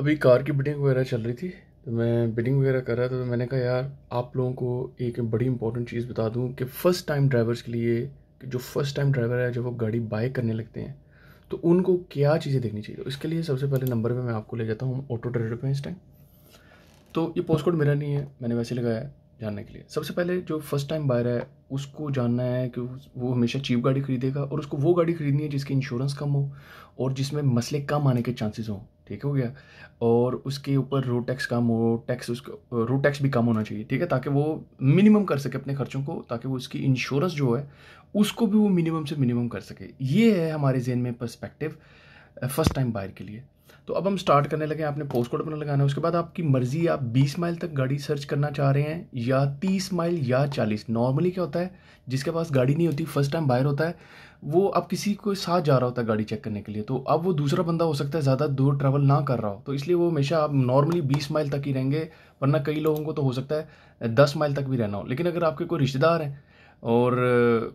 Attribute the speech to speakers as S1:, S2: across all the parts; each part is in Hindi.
S1: अभी कार की बिटिंग वगैरह चल रही थी तो मैं बिटिंग वगैरह कर रहा था तो मैंने कहा यार आप लोगों को एक बड़ी इंपॉर्टेंट चीज़ बता दूँ कि फ़र्स्ट टाइम ड्राइवर्स के लिए कि जो फर्स्ट टाइम ड्राइवर है जब वो गाड़ी बाय करने लगते हैं तो उनको क्या चीज़ें देखनी चाहिए इसके लिए सबसे पहले नंबर पे मैं आपको ले जाता हूँ ऑटो ट्रेडर पे इस टाइम तो ये पोस्ट कोड मेरा नहीं है मैंने वैसे लगाया जानने के लिए सबसे पहले जो फर्स्ट टाइम बायर है उसको जानना है कि वो हमेशा चीप गाड़ी खरीदेगा और उसको वो गाड़ी खरीदनी है जिसकी इंश्योरेंस कम हो और जिसमें मसले कम आने के चांसेस हों ठीक हो गया और उसके ऊपर रोड टैक्स कम हो टैक्स उसको रोड टैक्स भी कम होना चाहिए ठीक है ताकि वो मिनिमम कर सके अपने खर्चों को ताकि वो उसकी इंश्योरेंस जो है उसको भी वो मिनिमम से मिनिमम कर सके ये है हमारे जहन में पर्सपेक्टिव फर्स्ट टाइम बायर के लिए तो अब हम स्टार्ट करने लगे आपने पोस्ट कोड अपना लगाना है उसके बाद आपकी मर्ज़ी आप 20 माइल तक गाड़ी सर्च करना चाह रहे हैं या 30 माइल या 40 नॉर्मली क्या होता है जिसके पास गाड़ी नहीं होती फर्स्ट टाइम बाहर होता है वो अब किसी को साथ जा रहा होता है गाड़ी चेक करने के लिए तो अब वो दूसरा बंदा हो सकता है ज़्यादा दूर ट्रैवल ना कर रहा हो तो इसलिए वो हमेशा आप नॉर्मली बीस माइल तक ही रहेंगे वरना कई लोगों को तो हो सकता है दस माइल तक भी रहना हो लेकिन अगर आपके कोई रिश्तेदार हैं और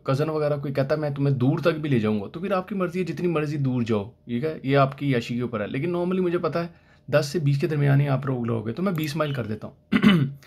S1: कज़न वगैरह कोई कहता है मैं तुम्हें दूर तक भी ले जाऊँगा तो फिर आपकी मर्ज़ी है जितनी मर्ज़ी दूर जाओ ठीक है ये आपकी याशी के ऊपर है लेकिन नॉर्मली मुझे पता है दस से बीस के दरमियान ही आप लोग लोगे तो मैं बीस माइल कर देता हूँ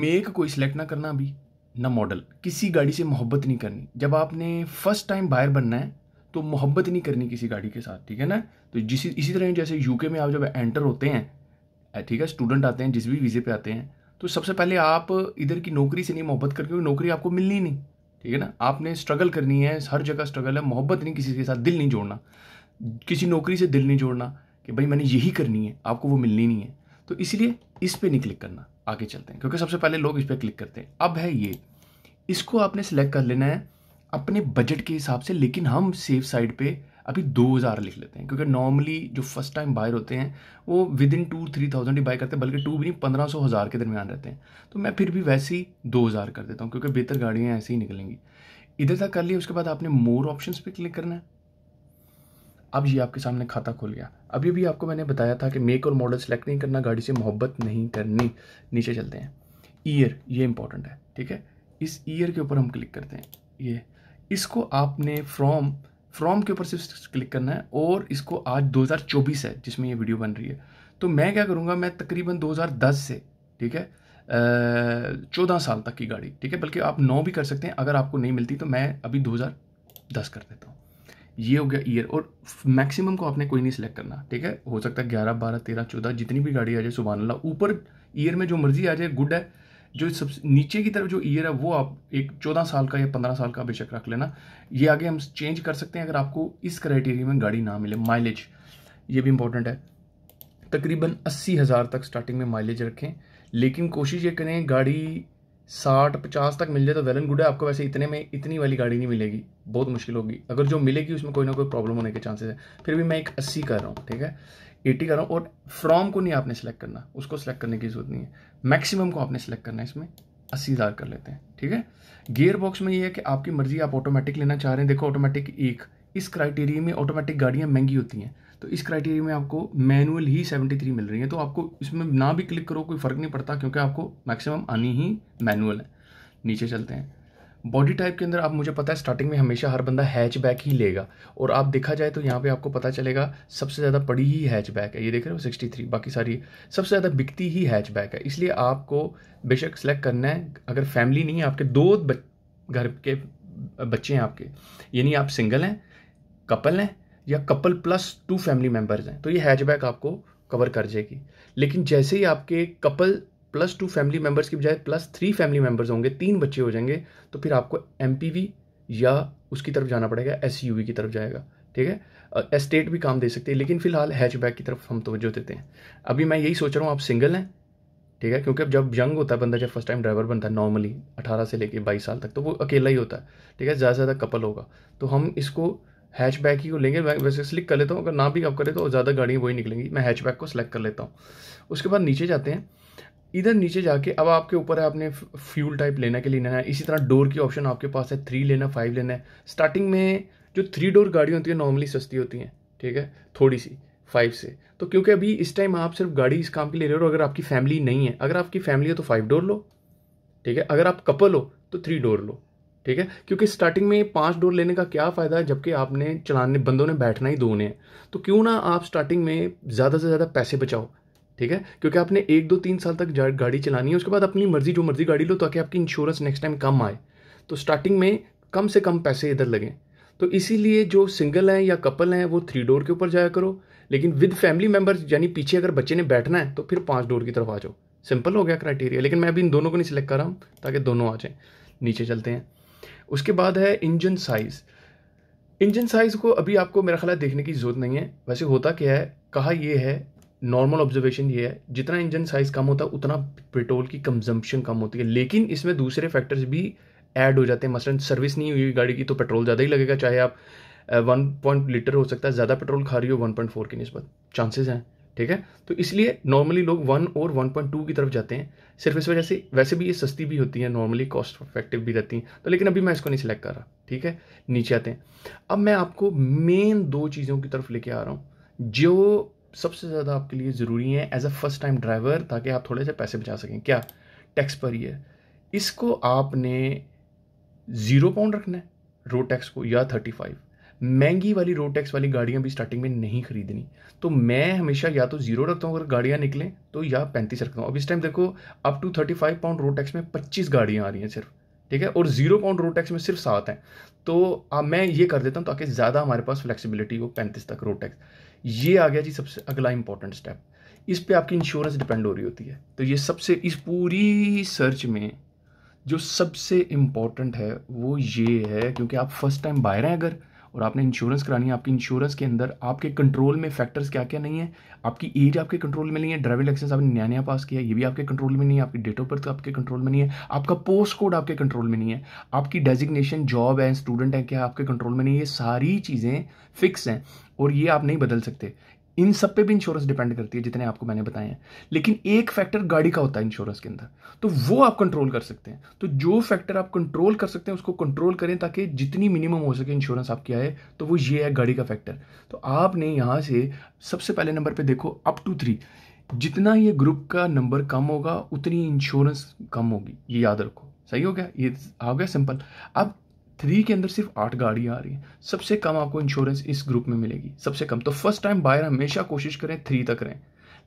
S1: मेक कोई सिलेक्ट ना करना अभी ना मॉडल किसी गाड़ी से मोहब्बत नहीं करनी जब आपने फर्स्ट टाइम बायर बनना है तो मोहब्बत नहीं करनी किसी गाड़ी के साथ ठीक है ना तो जिस इसी तरह जैसे यूके में आप जब एंटर होते हैं ठीक है स्टूडेंट आते हैं जिस भी वीज़े पे आते हैं तो सबसे पहले आप इधर की नौकरी से नहीं मोहब्बत करके नौकरी आपको मिलनी नहीं ठीक है ना आपने स्ट्रगल करनी है हर जगह स्ट्रगल है मोहब्बत नहीं किसी के साथ दिल नहीं जोड़ना किसी नौकरी से दिल नहीं जोड़ना कि भाई मैंने यही करनी है आपको वो मिलनी नहीं है तो इसलिए इस पर नहीं क्लिक करना आगे चलते हैं क्योंकि सबसे पहले लोग इस पर क्लिक करते हैं अब है ये इसको आपने सेलेक्ट कर लेना है अपने बजट के हिसाब से लेकिन हम सेफ साइड पर अभी दो हज़ार लिख लेते हैं क्योंकि नॉर्मली जो फर्स्ट टाइम बायर होते हैं वो within two three thousand ही बाय करते हैं बल्कि टू भी नहीं पंद्रह सौ हज़ार के दरमियान रहते हैं तो मैं फिर भी वैसे ही दो हज़ार कर देता हूँ क्योंकि बेहतर गाड़ियाँ ऐसे ही निकलेंगी इधर तक कर लिए उसके बाद आपने मोर ऑप्शन पर क्लिक करना है अब ये आपके सामने खाता खोल गया अभी भी आपको मैंने बताया था कि मेक और मॉडल सेलेक्ट नहीं करना गाड़ी से मोहब्बत नहीं करनी नीचे चलते हैं ईयर ये इंपॉर्टेंट है ठीक है इस ईयर के ऊपर हम क्लिक करते हैं ये इसको आपने फ्रॉम फ्रॉम के ऊपर सिर्फ क्लिक करना है और इसको आज 2024 है जिसमें ये वीडियो बन रही है तो मैं क्या करूँगा मैं तकरीबन 2010 से ठीक है चौदह साल तक की गाड़ी ठीक है बल्कि आप नौ भी कर सकते हैं अगर आपको नहीं मिलती तो मैं अभी 2010 कर देता हूँ ये हो गया ईयर और मैक्सिमम को आपने कोई नहीं सिलेक्ट करना ठीक है हो सकता है ग्यारह बारह तेरह चौदह जितनी भी गाड़ी आ जाए सुबह अल्लाह ऊपर ईयर में जो मर्जी आ जाए गुड है जो सब नीचे की तरफ जो ईयर है वो आप एक चौदह साल का या पंद्रह साल का बेशक रख लेना ये आगे हम चेंज कर सकते हैं अगर आपको इस क्राइटेरिया में गाड़ी ना मिले माइलेज ये भी इंपॉर्टेंट है तकरीबन अस्सी हज़ार तक स्टार्टिंग में माइलेज रखें लेकिन कोशिश ये करें गाड़ी साठ पचास तक मिल जाए तो वेल एंड गुड है आपको वैसे इतने में इतनी वाली गाड़ी नहीं मिलेगी बहुत मुश्किल होगी अगर जो मिलेगी उसमें कोई ना कोई प्रॉब्लम होने के चांसेस है फिर भी मैं एक अस्सी कर रहा हूँ ठीक है एटी कर रहा हूँ और फ्रॉम को नहीं आपने सेलेक्ट करना उसको सेलेक्ट करने की जरूरत नहीं है मैक्सिमम को आपने सेलेक्ट करना है इसमें अस्सी हज़ार कर लेते हैं ठीक है गियर बॉक्स में ये है कि आपकी मर्जी आप ऑटोमेटिक लेना चाह रहे हैं देखो ऑटोमेटिक एक इस क्राइटेरिया में ऑटोमेटिक गाड़ियाँ महंगी होती हैं तो इस क्राइटेरिया में आपको मैनुअल ही सेवेंटी थ्री मिल रही है तो आपको इसमें ना भी क्लिक करो कोई फ़र्क नहीं पड़ता क्योंकि आपको मैक्सिमम आनी ही मैनुअल है नीचे चलते हैं बॉडी टाइप के अंदर आप मुझे पता है स्टार्टिंग में हमेशा हर बंदा हैच बैक ही लेगा और आप देखा जाए तो यहाँ पे आपको पता चलेगा सबसे ज़्यादा पड़ी ही हैचबैक है ये देख रहे हो 63 बाकी सारी सबसे ज़्यादा बिकती ही हैचबैक है इसलिए आपको बेशक सेलेक्ट करना है अगर फैमिली नहीं है आपके दो घर के बच्चे हैं आपके यानी आप सिंगल हैं कपल हैं या couple plus two family members हैं तो ये हैचबैक आपको कवर कर जाएगी लेकिन जैसे ही आपके couple plus two family members की बजाय प्लस थ्री फैमिली मेम्बर्स होंगे तीन बच्चे हो जाएंगे तो फिर आपको एम या उसकी तरफ जाना पड़ेगा एस की तरफ जाएगा ठीक है एस्टेट भी काम दे सकते हैं लेकिन फिलहाल हैचबैक की तरफ हम तोज्जो देते हैं अभी मैं यही सोच रहा हूँ आप सिंगल हैं ठीक है क्योंकि अब जब यंग होता है बंदा जब फर्स्ट टाइम ड्राइवर बनता है नॉर्मली 18 से लेके 22 साल तक तो वो अकेला ही होता है ठीक है ज़्यादा से ज़्यादा कपल होगा तो हम इसको हैचबैक ही को लेंगे मैं वैसे सिलेक्ट कर लेता हूँ अगर ना भी आप करें तो ज़्यादा गाड़ियाँ वही निकलेंगी मैं हैचबैक को सिलेक्ट कर लेता हूँ उसके बाद नीचे जाते हैं इधर नीचे जाके अब आपके ऊपर है आपने फ्यूल टाइप लेना के लिए लेना है इसी तरह डोर की ऑप्शन आपके पास है थ्री लेना फाइव लेना है स्टार्टिंग में जो थ्री डोर गाड़ियाँ होती है नॉर्मली सस्ती होती हैं ठीक है थोड़ी सी फाइव से तो क्योंकि अभी इस टाइम आप सिर्फ गाड़ी इस काम के लिए ले रहे हो अगर आपकी फैमिली नहीं है अगर आपकी फैमिली है तो फाइव डोर लो ठीक है अगर आप कपल हो तो थ्री डोर लो ठीक है क्योंकि स्टार्टिंग में पांच डोर लेने का क्या फ़ायदा है जबकि आपने चलाने बंदों ने बैठना ही दो ने तो क्यों ना आप स्टार्टिंग में ज़्यादा से ज़्यादा पैसे बचाओ ठीक है क्योंकि आपने एक दो तीन साल तक गाड़ी चलानी है उसके बाद अपनी मर्जी जो मर्जी गाड़ी लो ताकि आपकी इंश्योरेंस नेक्स्ट टाइम कम आए तो स्टार्टिंग में कम से कम पैसे इधर लगें तो इसीलिए जो सिंगल हैं या कपल हैं वो थ्री डोर के ऊपर जाया करो लेकिन विद फैमिली मेम्बर्स यानी पीछे अगर बच्चे ने बैठना है तो फिर पाँच डोर की तरफ आ जाओ सिंपल हो गया क्राइटेरिया लेकिन मैं अभी इन दोनों को नहीं सिलेक्ट कर रहा हूँ ताकि दोनों आ जाएँ नीचे चलते हैं उसके बाद है इंजन साइज़ इंजन साइज़ को अभी आपको मेरा ख्याल देखने की ज़रूरत नहीं है वैसे होता क्या है कहा यह है नॉर्मल ऑब्जर्वेशन ये है जितना इंजन साइज कम होता है उतना पेट्रोल की कंजम्पशन कम होती है लेकिन इसमें दूसरे फैक्टर्स भी ऐड हो जाते हैं मसलन सर्विस नहीं हुई गाड़ी की तो पेट्रोल ज़्यादा ही लगेगा चाहे आप वन पॉइंट लीटर हो सकता है ज़्यादा पेट्रोल खा रही हो वन पॉइंट फोर की नस्बत चांसेस हैं ठीक है तो इसलिए नॉर्मली लोग वन और वन पॉइंट टू की तरफ जाते हैं सिर्फ इस वजह से वैसे भी ये सस्ती भी होती है नॉर्मली कॉस्ट इफेक्टिव भी रहती हैं तो लेकिन अभी मैं इसको नहीं सिलेक्ट कर रहा ठीक है नीचे आते हैं अब मैं आपको मेन दो चीज़ों की तरफ लेके आ रहा हूँ जो सबसे ज़्यादा आपके लिए ज़रूरी हैं as a first time driver ताकि आप थोड़े से पैसे बचा सकें क्या टैक्स पर है इसको आपने ज़ीरो पाउंड रखना है रोड टैक्स को या थर्टी फाइव महंगी वाली रोड टैक्स वाली गाड़ियाँ भी स्टार्टिंग में नहीं खरीदनी तो मैं हमेशा या तो जीरो रखता हूँ अगर गाड़ियाँ निकलें तो या पैंतीस रखता हूँ अब इस टाइम देखो up to thirty five pound road tax में पच्चीस गाड़ियाँ आ रही हैं सिर्फ ठीक है और जीरो पाउंड रोड टैक्स में सिर्फ सात हैं तो आ, मैं ये कर देता हूँ ताकि ज़्यादा हमारे पास फ्लेक्सिबिलिटी हो पैंतीस तक रोड टैक्स ये आ गया जी सबसे अगला इंपॉर्टेंट स्टेप इस पे आपकी इंश्योरेंस डिपेंड हो रही होती है तो ये सबसे इस पूरी सर्च में जो सबसे इम्पॉर्टेंट है वो ये है क्योंकि आप फर्स्ट टाइम बाहर हैं अगर और आपने इंश्योरेंस करानी है आपकी इंश्योरेंस के अंदर आपके कंट्रोल में फैक्टर्स क्या क्या नहीं है आपकी एज आपके कंट्रोल में नहीं है ड्राइविंग लाइसेंस आपने नया नया पास किया ये भी आपके कंट्रोल में नहीं है आपकी डेट ऑफ बर्थ आपके कंट्रोल में नहीं है आपका पोस्ट कोड आपके कंट्रोल में नहीं है आपकी डेजिग्नेशन जॉब है स्टूडेंट है क्या आपके कंट्रोल में नहीं है ये सारी चीज़ें फिक्स हैं और ये आप नहीं बदल सकते इन सब पे भी इंश्योरेंस डिपेंड करती है जितने आपको मैंने बताए हैं लेकिन एक फैक्टर गाड़ी का होता है इंश्योरेंस के अंदर तो वो आप कंट्रोल कर सकते हैं तो जो फैक्टर आप कंट्रोल कर सकते हैं उसको कंट्रोल करें ताकि जितनी मिनिमम हो सके इंश्योरेंस आपकी आए तो वो ये है गाड़ी का फैक्टर तो आपने यहाँ से सबसे पहले नंबर पर देखो अप टू थ्री जितना ये ग्रुप का नंबर कम होगा उतनी इंश्योरेंस कम होगी ये याद रखो सही हो गया ये आ गया सिंपल अब थ्री के अंदर सिर्फ आठ गाड़ियाँ आ रही हैं सबसे कम आपको इंश्योरेंस इस ग्रुप में मिलेगी सबसे कम तो फर्स्ट टाइम बायर हमेशा कोशिश करें थ्री तक रहें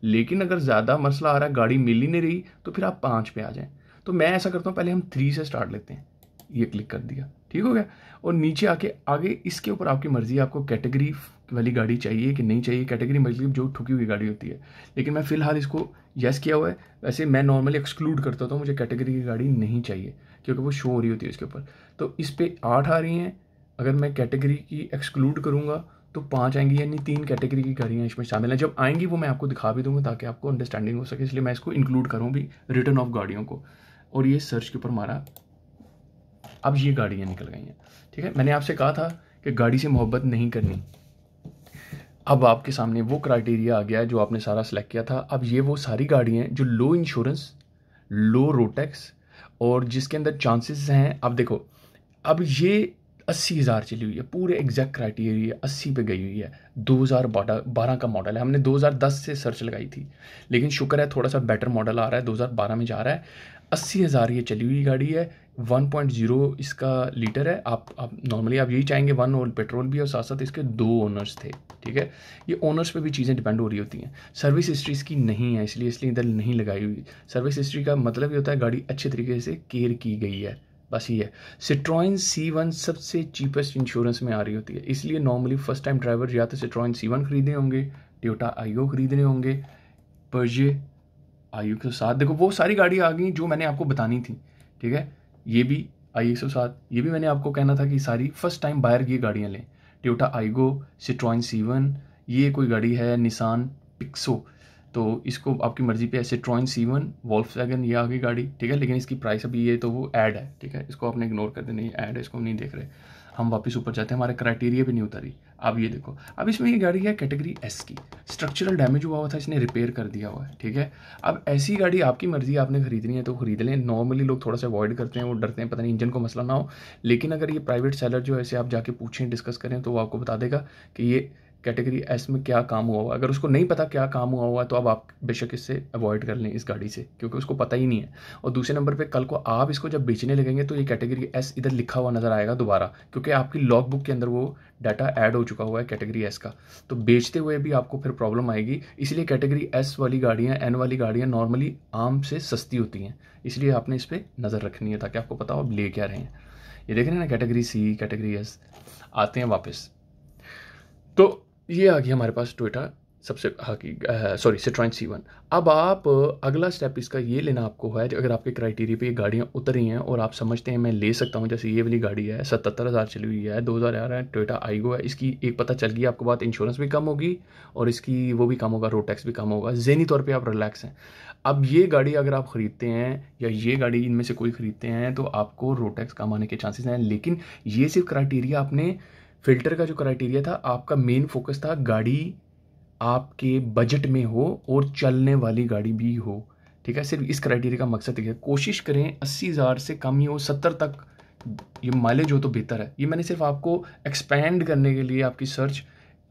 S1: लेकिन अगर ज़्यादा मसला आ रहा है गाड़ी मिल ही नहीं रही तो फिर आप पाँच पे आ जाएं तो मैं ऐसा करता हूँ पहले हम थ्री से स्टार्ट लेते हैं ये क्लिक कर दिया ठीक हो गया और नीचे आके आगे इसके ऊपर आपकी मर्ज़ी है आपको कैटेगरी वाली गाड़ी चाहिए कि नहीं चाहिए कैटेगरी मतलब जो ठुकी हुई गाड़ी होती है लेकिन मैं फ़िलहाल इसको येस किया हुआ है वैसे मैं नॉर्मली एक्सक्लूड करता था मुझे कैटेगरी की गाड़ी नहीं चाहिए क्योंकि वो शो हो रही होती है इसके ऊपर तो इस पर आठ आ रही हैं अगर मैं कैटेगरी की एक्सक्लूड करूँगा तो पाँच आएंगी यानी तीन कैटेगरी की गाड़ियाँ इसमें शामिल हैं जब आएंगी वो मैं आपको दिखा भी दूँगा ताकि आपको अंडरस्टैंडिंग हो सके इसलिए मैं इसको इंक्लूड करूँ भी रिटर्न ऑफ गाड़ियों को और ये सर्च के ऊपर हमारा अब ये गाड़ियाँ निकल गई हैं ठीक है मैंने आपसे कहा था कि गाड़ी से मोहब्बत नहीं करनी अब आपके सामने वो क्राइटेरिया आ गया है जो आपने सारा सेलेक्ट किया था अब ये वो सारी गाड़ियाँ हैं जो low insurance low road tax और जिसके अंदर चांसेस हैं अब देखो अब ये अस्सी हज़ार चली हुई है पूरे एग्जैक्ट क्राइटेरिया अस्सी पे गई हुई है दो हज़ार बारह का मॉडल है हमने दो हज़ार दस से सर्च लगाई थी लेकिन शुक्र है थोड़ा सा बेटर मॉडल आ रहा है दो हज़ार बारह में जा रहा है अस्सी हज़ार ये चली हुई गाड़ी है वन पॉइंट ज़ीरो इसका लीटर है आप आप नॉर्मली आप यही चाहेंगे वन और पेट्रोल भी और साथ साथ इसके दो ओनर्स थे ठीक है ये ओनर्स पे भी चीज़ें डिपेंड हो रही होती हैं सर्विस हिस्ट्री इसकी नहीं है इसलिए इसलिए इधर नहीं लगाई हुई सर्विस हिस्ट्री का मतलब ये होता है गाड़ी अच्छे तरीके से केयर की गई है बस ये है सिट्रॉइन सी वन सबसे चीपेस्ट इंश्योरेंस में आ रही होती है इसलिए नॉर्मली फर्स्ट टाइम ड्राइवर या तो सिट्रॉइन सी वन खरीदने होंगे ट्योटा आईओ खरीदने होंगे पर्जे आई एक सौ सात देखो वो सारी गाड़ियाँ आ गई जो मैंने आपको बतानी थी ठीक है ये भी आई एक सौ सात ये भी मैंने आपको कहना था कि सारी फर्स्ट टाइम बायर की गाड़ियाँ लें ट्योटा आईगो सिट्रॉइन सीवन ये कोई गाड़ी है निसान पिक्सो तो इसको आपकी मर्ज़ी पे है सिट्रॉइन सीवन वॉल्फ वैगन ये आ गई गाड़ी ठीक है लेकिन इसकी प्राइस अभी ये तो वो ऐड है ठीक है इसको आपने इग्नोर कर दे नहीं ऐड है इसको हम नहीं देख रहे हम वापस ऊपर जाते हैं हमारे क्राइटेरिया भी नहीं उतारी अब ये देखो अब इसमें ये गाड़ी है कैटेगरी एस की स्ट्रक्चरल डैमेज हुआ हुआ था इसने रिपेयर कर दिया हुआ है ठीक है अब ऐसी गाड़ी आपकी मर्जी आपने खरीदनी है तो खरीद लें नॉर्मली लोग थोड़ा सा अवॉइड करते हैं वो डरते हैं पता नहीं इंजन को मसला ना हो लेकिन अगर ये प्राइवेट सेलर जो ऐसे आप जाके पूछें डिस्कस करें तो वो आपको बता देगा कि ये कैटेगरी एस में क्या काम हुआ हुआ अगर उसको नहीं पता क्या काम हुआ हुआ तो अब आप बेशक इससे अवॉइड कर लें इस गाड़ी से क्योंकि उसको पता ही नहीं है और दूसरे नंबर पे कल को आप इसको जब बेचने लगेंगे तो ये कैटेगरी एस इधर लिखा हुआ नज़र आएगा दोबारा क्योंकि आपकी लॉग बुक के अंदर वो डाटा ऐड हो चुका हुआ है कैटेगरी एस का तो बेचते हुए भी आपको फिर प्रॉब्लम आएगी इसलिए कैटेगरी एस वाली गाड़ियाँ एन वाली गाड़ियाँ नॉर्मली आम से सस्ती होती हैं इसलिए आपने इस पर नज़र रखनी है ताकि आपको पता हो आप ले क्या रहे हैं ये देख रहे हैं ना कैटेगरी सी कैटेगरी एस आते हैं वापस तो ये आ गया हमारे पास टोयटा सबसे सॉरी सिट्रॉइन सी वन अब आप अगला स्टेप इसका ये लेना आपको है अगर आपके क्राइटेरिया पे ये गाड़ियाँ उतर रही हैं और आप समझते हैं मैं ले सकता हूँ जैसे ये वाली गाड़ी है सतहत्तर हज़ार चली हुई है दो हज़ार ग्यारह है टोयटा आईगो है इसकी एक पता चल गई आपको बात इंश्योरेंस भी कम होगी और इसकी वो भी कम होगा रोड टैक्स भी कम होगा जहनी तौर पर आप रिलैक्स हैं अब ये गाड़ी अगर आप ख़रीदते हैं या ये गाड़ी इनमें से कोई ख़रीदते हैं तो आपको रोड टैक्स कम आने के चांसेस हैं लेकिन ये सिर्फ क्राइटेरिया आपने फिल्टर का जो क्राइटेरिया था आपका मेन फोकस था गाड़ी आपके बजट में हो और चलने वाली गाड़ी भी हो ठीक है सिर्फ इस क्राइटेरिया का मकसद है कोशिश करें अस्सी हज़ार से कम ही हो सत्तर तक ये माइलेज हो तो बेहतर है ये मैंने सिर्फ आपको एक्सपेंड करने के लिए आपकी सर्च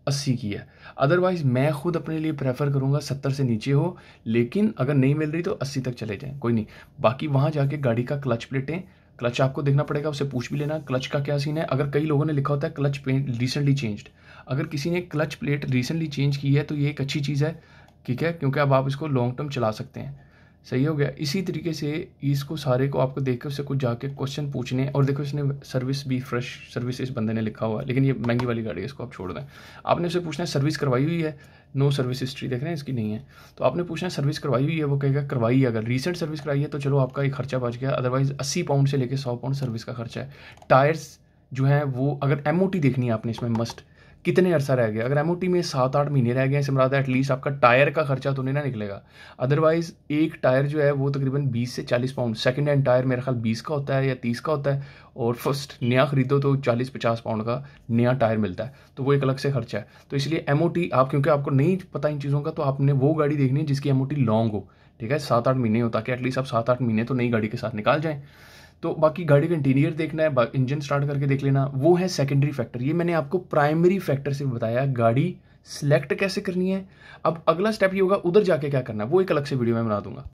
S1: अस्सी की है अदरवाइज़ मैं खुद अपने लिए प्रेफर करूँगा सत्तर से नीचे हो लेकिन अगर नहीं मिल रही तो अस्सी तक चले जाएँ कोई नहीं बाकी वहाँ जाके गाड़ी का क्लच प्लेटें क्लच आपको देखना पड़ेगा उससे पूछ भी लेना क्लच का क्या सीन है अगर कई लोगों ने लिखा होता है क्लच प्लेट रिसेंटली चेंज्ड अगर किसी ने क्लच प्लेट रिसेंटली चेंज की है तो ये एक अच्छी चीज़ है ठीक है क्योंकि अब आप इसको लॉन्ग टर्म चला सकते हैं सही हो गया इसी तरीके से इसको सारे को आपको देख के उससे कुछ जाके क्वेश्चन पूछने और देखो इसने सर्विस भी फ्रेश सर्विस इस बंदे ने लिखा हुआ है लेकिन ये महंगी वाली गाड़ी है इसको आप छोड़ दें आपने उसे पूछना है सर्विस करवाई हुई है नो सर्विस हिस्ट्री देख रहे हैं इसकी नहीं है तो आपने पूछना है सर्विस करवाई हुई है वो कहेगा करवाई है अगर रिसेंट सर्विस कराई है तो चलो आपका एक खर्चा बच गया अदरवाइज अस्सी पाउंड से लेकर सौ पाउंड सर्विस का खर्चा है टायर्स जो है वो अगर एम देखनी है आपने इसमें मस्ट कितने अर्सा रह गया अगर एम में सात आठ महीने रह गए हैं समराद एटलीस्ट आपका टायर का खर्चा तो नहीं ना निकलेगा अदरवाइज़ एक टायर जो है वो तकरीबन बीस से चालीस पाउंड सेकेंड हैंड टायर मेरा ख्याल बीस का होता है या तीस का होता है और फर्स्ट नया खरीदो तो चालीस पचास पाउंड का नया टायर मिलता है तो वो एक अलग से खर्चा है तो इसलिए एम आप क्योंकि आपको नहीं पता इन चीज़ों का तो आपने वो गाड़ी देखनी है जिसकी एम लॉन्ग हो ठीक है सात आठ महीने हो ताकि एटलीस्ट आप सात आठ महीने तो नई गाड़ी के साथ निकाल जाएँ तो बाकी गाड़ी का इंटीरियर देखना है इंजन स्टार्ट करके देख लेना वो है सेकेंडरी फैक्टर ये मैंने आपको प्राइमरी फैक्टर से बताया गाड़ी सेलेक्ट कैसे करनी है अब अगला स्टेप ये होगा उधर जाके क्या करना है वो एक अलग से वीडियो में बना दूंगा